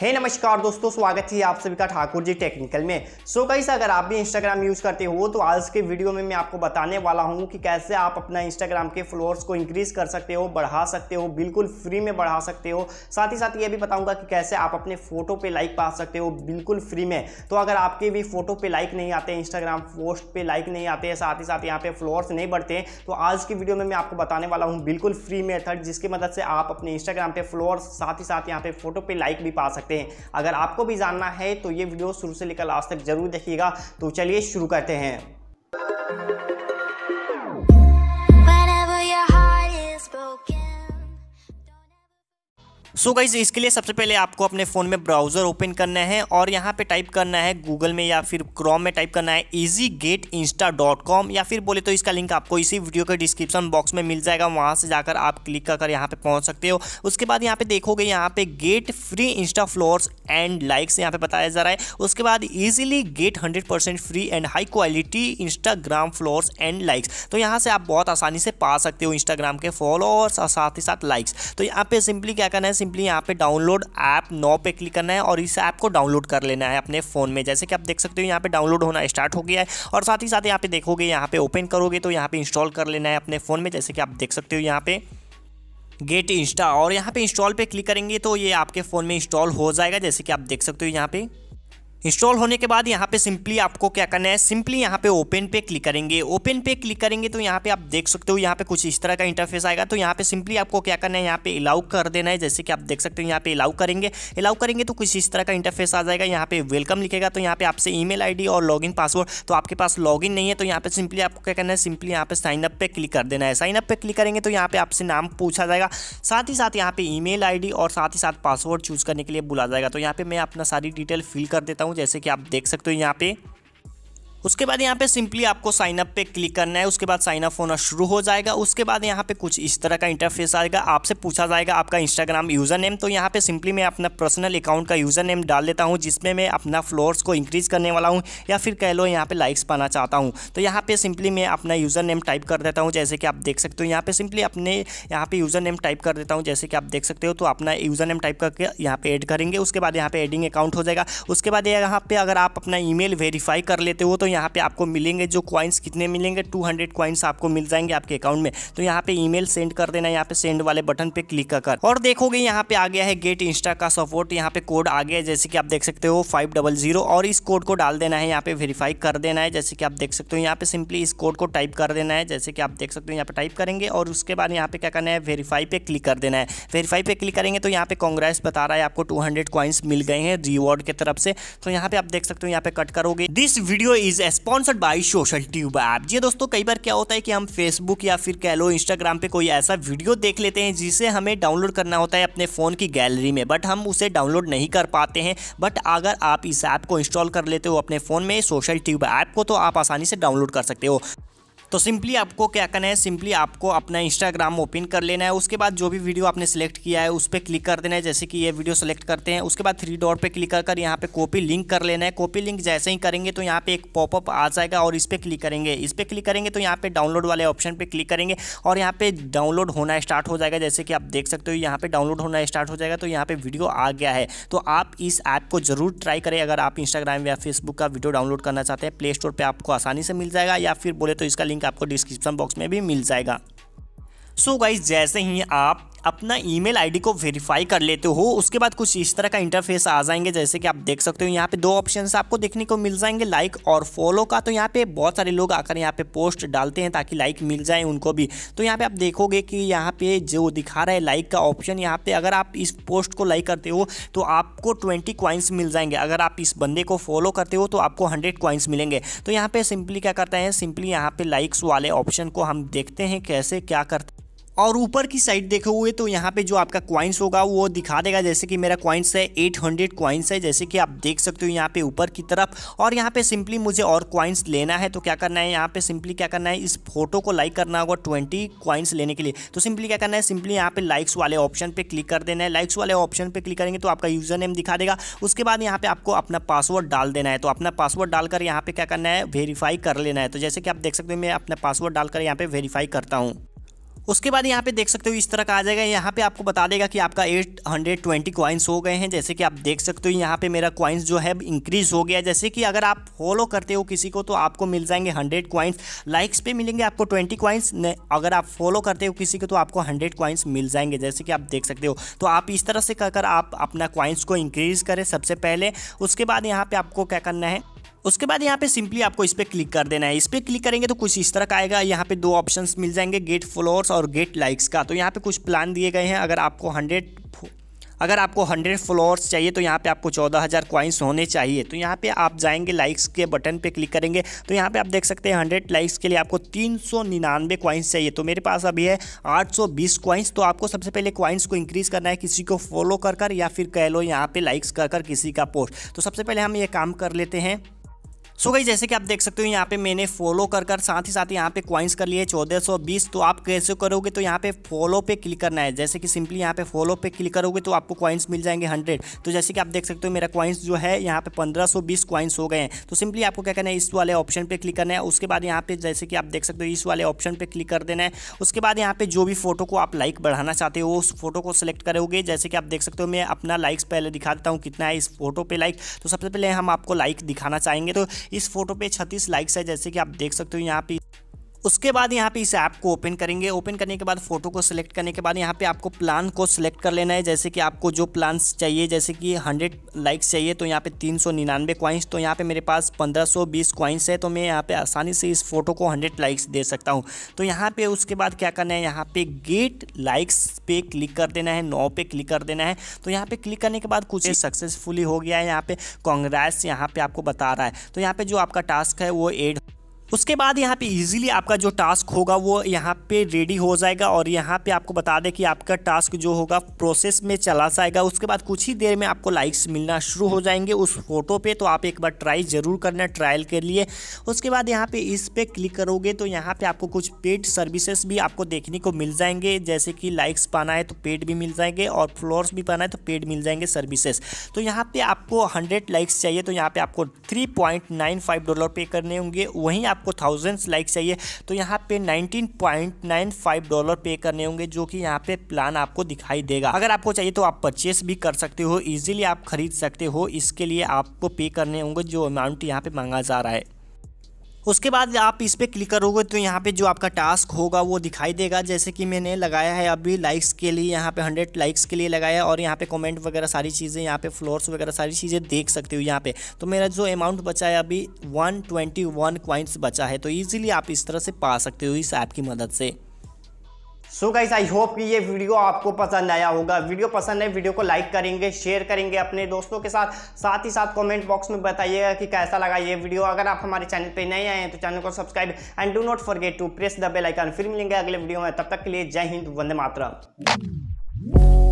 हे hey, नमस्कार दोस्तों स्वागत है आप सभी का ठाकुर जी टेक्निकल में सो so, कहीं अगर आप भी इंस्टाग्राम यूज़ करते हो तो आज के वीडियो में मैं आपको बताने वाला हूँ कि कैसे आप अपना इंस्टाग्राम के फ्लोर्स को इंक्रीज कर सकते हो बढ़ा सकते हो बिल्कुल फ्री में बढ़ा सकते हो साथ ही साथ ये भी बताऊँगा कि कैसे आप अपने फोटो पर लाइक पा सकते हो बिल्कुल फ्री में तो अगर आपके भी फोटो पर लाइक नहीं आते इंस्टाग्राम पोस्ट पर लाइक नहीं आते साथ ही साथ यहाँ पे फ्लोर्स नहीं बढ़ते तो आज की वीडियो में मैं आपको बताने वाला हूँ बिल्कुल फ्री मेथड जिसकी मदद से आप अपने इंस्टाग्राम पर फ्लोर्स साथ ही साथ यहाँ पे फोटो पर लाइक भी पा सकते सकते हैं अगर आपको भी जानना है तो ये वीडियो शुरू से लेकर लास्ट तक जरूर देखिएगा तो चलिए शुरू करते हैं सो गाइज इसके लिए सबसे पहले आपको अपने फ़ोन में ब्राउज़र ओपन करना है और यहाँ पे टाइप करना है गूगल में या फिर क्रोम में टाइप करना है easy get insta dot com या फिर बोले तो इसका लिंक आपको इसी वीडियो के डिस्क्रिप्शन बॉक्स में मिल जाएगा वहाँ से जाकर आप क्लिक कर यहाँ पर पहुँच सकते हो उसके बाद यहाँ पर देखोगे यहाँ पे get free insta followers and likes यहाँ पर बताया जा रहा है उसके बाद easily get hundred free and high quality Instagram followers and likes तो यहाँ से आप बहुत आसानी से पा सकते हो इंस्टाग्राम के फॉलोअर्स और साथ ही साथ लाइक्स तो यहाँ पे सिंपली क्या करना है सिंपली यहाँ पे डाउनलोड ऐप नौ पे क्लिक करना है और इस ऐप को डाउनलोड कर लेना है अपने फ़ोन में जैसे कि आप देख सकते हो यहाँ पे डाउनलोड होना स्टार्ट हो गया है और साथ ही साथ यहाँ पे देखोगे यहाँ पे ओपन करोगे तो यहाँ पे इंस्टॉल कर लेना है अपने फ़ोन में जैसे कि आप देख सकते हो यहाँ पे गेट इंस्टा और यहाँ पे इंस्टॉल पे क्लिक करेंगे तो ये आपके फ़ोन में इंस्टॉल हो जाएगा जैसे कि आप देख सकते हो यहाँ पे इंस्टॉल होने के बाद यहाँ पे सिंपली आपको क्या करना है सिंपली यहाँ पे ओपन पे क्लिक करेंगे ओपन पे क्लिक करेंगे तो यहाँ पे आप देख सकते हो यहाँ पे कुछ इस तरह का इंटरफेस आएगा तो यहाँ पे सिंपली आपको क्या करना है यहाँ पे अलाउ कर देना है जैसे कि आप देख सकते हो यहाँ पे अलाउ करेंगे अलाउ करेंगे तो कुछ इस तरह का इंटरफेस आ जाएगा यहाँ पे वेलकम लिखेगा तो यहाँ पे आपसे ई मेल और लॉगिन पासवर्ड तो आपके पास लॉगिन नहीं है तो यहाँ पे सिंपली आपको क्या करना है सिंपली यहाँ पे साइन अप पे क्लिक कर देना है साइन अप पे क्लिक करेंगे तो यहाँ पे आपसे नाम पूछा जाएगा साथ ही साथ यहाँ पे ई मेल और साथ ही साथ पासवर्ड चूज करने के लिए बुला जाएगा तो यहाँ पे मैं अपना सारी डिटेल फिल कर देता हूँ जैसे कि आप देख सकते हो यहाँ पे उसके बाद यहाँ पे सिंपली आपको साइन अप पे क्लिक करना है उसके बाद साइन अप होना शुरू हो जाएगा उसके बाद यहाँ पे कुछ इस तरह का इंटरफेस आएगा आपसे पूछा जाएगा आपका इंस्टाग्राम यूज़र नेम तो यहाँ पे सिंपली मैं अपना पर्सनल अकाउंट का यूज़र नेम डाल देता हूँ जिसमें मैं अपना फ्लोर्स को इंक्रीज़ करने वाला हूँ या फिर कह लो यहाँ पर लाइक्स पाना चाहता हूँ तो यहाँ पर सिंपली मैं अपना यूज़र नेम टाइप कर देता हूँ जैसे कि आप देख सकते हो यहाँ पर सिंपली अपने यहाँ पर यूज़र नेम टाइप कर देता हूँ जैसे कि आप देख सकते हो तो अपना यूज़र नेम टाइप करके यहाँ पर एड करेंगे उसके बाद यहाँ पर एडिंग अकाउंट हो जाएगा उसके बाद यहाँ पर अगर आप अपना ई वेरीफाई कर लेते हो तो यहाँ पे आपको मिलेंगे जो क्वाइंस कितने मिलेंगे टू हंड्रेड क्वाइंस आपको मिल जाएंगे आपके अकाउंट में तो यहाँ पे ईमेल सेंड कर देना यहाँ पे सेंड वाले बटन पे क्लिक कर और देखोगे यहाँ पे आ गया है गेट इंस्टा का सपोर्ट यहाँ पे कोड आ गया है जैसे कि आप देख सकते हो फाइव डबल जीरो और इस कोड को डाल देना है यहाँ पे वेरीफाई कर देना है जैसे कि आप देख सकते हो यहाँ पे सिंपली इस कोड को टाइप कर देना है जैसे कि आप देख सकते हो यहाँ पे टाइप करेंगे और उसके बाद यहाँ पे क्या करना है वेरीफाई पे क्लिक कर देना है वेरीफाई पे क्लिक करेंगे तो यहाँ पे कांग्रेस बता रहा है आपको टू हंड्रेड मिल गए हैं रिवॉर्ड के तरफ से तो यहाँ पे आप देख सकते हो यहाँ पे कट करोगे this video is sponsored by Social Tube app जी दोस्तों कई बार क्या होता है कि हम फेसबुक या फिर कह लो इंस्टाग्राम पे कोई ऐसा वीडियो देख लेते हैं जिसे हमें डाउनलोड करना होता है अपने फ़ोन की गैलरी में बट हम उसे डाउनलोड नहीं कर पाते हैं बट अगर आप इस ऐप को इंस्टॉल कर लेते हो अपने फ़ोन में सोशल ट्यूब ऐप को तो आप आसानी से डाउनलोड कर सकते हो तो सिंपली आपको क्या करना है सिंपली आपको अपना इंस्टाग्राम ओपन कर लेना है उसके बाद जो भी वीडियो आपने सेलेक्ट किया है उस पर क्लिक कर देना है जैसे कि ये वीडियो सेलेक्ट करते हैं उसके बाद थ्री डॉट पर क्लिक कर यहाँ पर कॉपी लिंक कर लेना है कॉपी लिंक जैसे ही करेंगे तो यहाँ पे एक पॉपअप आ जाएगा और इस पर क्लिक करेंगे इस पर क्लिक करेंगे तो यहाँ पे डाउनलोड वाले ऑप्शन पर क्लिक करेंगे और यहाँ पे डाउनलोड होना स्टार्ट हो जाएगा जैसे कि आप देख सकते हो यहाँ पे डाउनलोड होना स्टार्ट हो जाएगा तो यहाँ पे वीडियो आ गया है तो आप इस ऐप को जरूर ट्राई करें अगर आप इंस्टाग्राम या फेसबुक का वीडियो डाउनलोड करना चाहते हैं प्ले स्टोर पर आपको आसानी से मिल जाएगा या फिर बोले तो इसका लिंक आपको डिस्क्रिप्शन बॉक्स में भी मिल जाएगा सो so गाइज जैसे ही आप अपना ईमेल आईडी को वेरीफाई कर लेते हो उसके बाद कुछ इस तरह का इंटरफेस आ जाएंगे जैसे कि आप देख सकते हो यहाँ पे दो ऑप्शन आपको देखने को मिल जाएंगे लाइक और फॉलो का तो यहाँ पे बहुत सारे लोग आकर यहाँ पे पोस्ट डालते हैं ताकि लाइक मिल जाए उनको भी तो यहाँ पे आप देखोगे कि यहाँ पे जो दिखा रहा है लाइक का ऑप्शन यहाँ पे अगर आप इस पोस्ट को लाइक करते हो तो आपको ट्वेंटी क्वाइंस मिल जाएंगे अगर आप इस बंदे को फॉलो करते हो तो आपको हंड्रेड क्वाइंस मिलेंगे तो यहाँ पे सिंपली क्या करते हैं सिंपली यहाँ पे लाइक्स वाले ऑप्शन को हम देखते हैं कैसे क्या करते हैं और ऊपर की साइड देखे हुए तो यहाँ पे जो आपका क्वाइंस होगा वो दिखा देगा जैसे कि मेरा क्वाइंस है 800 क्वाइंस है जैसे कि आप देख सकते हो यहाँ पे ऊपर की तरफ और यहाँ पे सिंपली मुझे और क्वाइंस लेना है तो क्या करना है यहाँ पे सिंपली क्या करना है इस फोटो को लाइक करना होगा ट्वेंटी क्वाइंस लेने के लिए तो सिंपली क्या करना है सिंपली यहाँ पे लाइक्स वाले ऑप्शन पर क्लिक कर देना है लाइक्स वाले ऑप्शन पर क्लिक करेंगे तो आपका यूज़र नेम दिखा देगा उसके बाद यहाँ पर आपको अपना पासवर्ड डाल देना है तो अपना पासवर्ड डालकर यहाँ पर क्या करना है वेरीफाई कर लेना है तो जैसे कि आप देख सकते हो मैं अपना पासवर्ड डालकर यहाँ पर वेरीफाई करता हूँ उसके बाद यहाँ पे देख सकते हो इस तरह का आ जाएगा यहाँ पे आपको बता देगा कि आपका 820 क्वाइंस हो गए हैं जैसे कि आप देख सकते हो यहाँ पे मेरा क्वाइंस जो है इंक्रीज हो गया जैसे कि अगर आप फॉलो करते हो किसी को तो आपको मिल जाएंगे हंड्रेड क्वाइंस लाइक्स पे मिलेंगे आपको ट्वेंटी क्वाइंस अगर आप फॉलो करते हो किसी को तो आपको हंड्रेड क्वाइंस मिल जाएंगे जैसे कि आप देख सकते हो तो आप इस तरह से कर आप अपना क्वाइंस को इंक्रीज करें सबसे पहले उसके बाद यहाँ पर आपको क्या करना है उसके बाद यहाँ पे सिंपली आपको इस पर क्लिक कर देना है इस पर क्लिक करेंगे तो कुछ इस तरह का आएगा यहाँ पे दो ऑप्शंस मिल जाएंगे गेट फॉलोअर्स और गेट लाइक्स का तो यहाँ पे कुछ प्लान दिए गए हैं अगर आपको हंड्रेड अगर आपको हंड्रेड फॉलोअर्स चाहिए तो यहाँ पे आपको चौदह हज़ार क्वाइंस होने चाहिए तो यहाँ पे आप जाएंगे लाइक्स के बटन पे क्लिक करेंगे तो यहाँ पे आप देख सकते हैं हंड्रेड लाइक्स के लिए आपको तीन सौ निन्यानवे क्वाइंस चाहिए तो मेरे पास अभी है आठ सौ बीस क्वाइंस तो आपको सबसे पहले क्वाइंस को इंक्रीज़ करना है किसी को फॉलो कर कर या फिर कह लो यहाँ पर लाइक्स कर कर किसी का पोस्ट तो सबसे पहले हम ये काम कर लेते हैं सो गई जैसे कि आप देख सकते हो यहाँ पे मैंने फॉलो कर कर साथ ही साथ यहाँ पे क्वाइंस कर लिए चौदह सौ बीस तो आप कैसे करोगे तो यहाँ पे फॉलो पे क्लिक करना है जैसे कि सिंपली यहाँ पे फॉलो पे क्लिक करोगे तो आपको क्वाइंस मिल जाएंगे हंड्रेड तो जैसे कि आप देख सकते हो मेरा क्वाइंस जो है यहाँ पे पंद्रह सौ बीस हो गए हैं तो सिंपली आपको क्या करना है इस वाले ऑप्शन पर क्लिक करना है उसके बाद यहाँ पे जैसे कि आप देख सकते हो इस वाले ऑप्शन पर क्लिक कर देना है उसके बाद यहाँ पे जो भी फोटो को आप लाइक बढ़ाना चाहते हो उस फोटो को सिलेक्ट करोगे जैसे कि आप देख सकते हो मैं अपना लाइक्स पहले दिखा देता हूँ कितना है इस फोटो पे लाइक तो सबसे पहले हम आपको लाइक दिखाना चाहेंगे तो इस फोटो पे छत्तीस लाइक्स है जैसे कि आप देख सकते हो यहाँ पे उसके बाद यहाँ पे इस ऐप को ओपन करेंगे ओपन करने के बाद फोटो को सिलेक्ट करने के बाद यहाँ पे आपको प्लान को सिलेक्ट कर लेना है जैसे कि आपको जो प्लान चाहिए जैसे कि हंड्रेड लाइक्स चाहिए तो यहाँ पे तीन सौ निन्यानवे क्वाइंस तो यहाँ पे मेरे पास पंद्रह सौ बीस क्वाइंस है तो मैं यहाँ पे आसानी से इस फोटो को हंड्रेड लाइक्स दे सकता हूँ तो यहाँ पे उसके बाद क्या करना है यहाँ पे गेट लाइक्स पे क्लिक कर देना है नौ पे क्लिक कर देना है तो यहाँ पे क्लिक करने के बाद कुछ सक्सेसफुली हो गया है यहाँ पे कांग्रेस यहाँ पे आपको बता रहा है तो यहाँ पे जो आपका टास्क है वो एड उसके बाद यहाँ पे इजीली आपका जो टास्क होगा वो यहाँ पे रेडी हो जाएगा और यहाँ पे आपको बता दें कि आपका टास्क जो होगा प्रोसेस में चला जाएगा उसके बाद कुछ ही देर में आपको लाइक्स मिलना शुरू हो जाएंगे उस फोटो पे तो आप एक बार ट्राई ज़रूर करना ट्रायल के लिए उसके बाद यहाँ पे इस पर क्लिक करोगे तो यहाँ पर आपको कुछ पेड सर्विसेज भी आपको देखने को मिल जाएंगे जैसे कि लाइक्स पाना है तो पेड भी मिल जाएंगे और फ्लोर्स भी पाना है तो पेड मिल जाएंगे सर्विसेस तो यहाँ पर आपको हंड्रेड लाइक्स चाहिए तो यहाँ पर आपको थ्री डॉलर पे करने होंगे वहीं आपको थाउजेंड्स लाइक चाहिए तो यहाँ पे 19.95 डॉलर पे करने होंगे जो कि यहाँ पे प्लान आपको दिखाई देगा अगर आपको चाहिए तो आप परचेस भी कर सकते हो इजीली आप खरीद सकते हो इसके लिए आपको पे करने होंगे जो अमाउंट यहाँ पे मांगा जा रहा है उसके बाद आप इस पर क्लिक करोगे तो यहाँ पे जो आपका टास्क होगा वो दिखाई देगा जैसे कि मैंने लगाया है अभी लाइक्स के लिए यहाँ पे हंड्रेड लाइक्स के लिए लगाया और यहाँ पे कमेंट वगैरह सारी चीज़ें यहाँ पे फ्लोर्स वगैरह सारी चीज़ें देख सकते हो यहाँ पे तो मेरा जो अमाउंट बचा है अभी वन ट्वेंटी बचा है तो ईजिली आप इस तरह से पा सकते हो इस ऐप की मदद से सो गाइस आई होप कि ये वीडियो आपको पसंद आया होगा वीडियो पसंद है वीडियो को लाइक करेंगे शेयर करेंगे अपने दोस्तों के साथ साथ ही साथ कमेंट बॉक्स में बताइएगा कि कैसा लगा ये वीडियो अगर आप हमारे चैनल पे नए आए हैं तो चैनल को subscribe and do not forget to press the bell icon फिर मिलेंगे अगले वीडियो में तब तक के लिए जय हिंद वंदे मातरम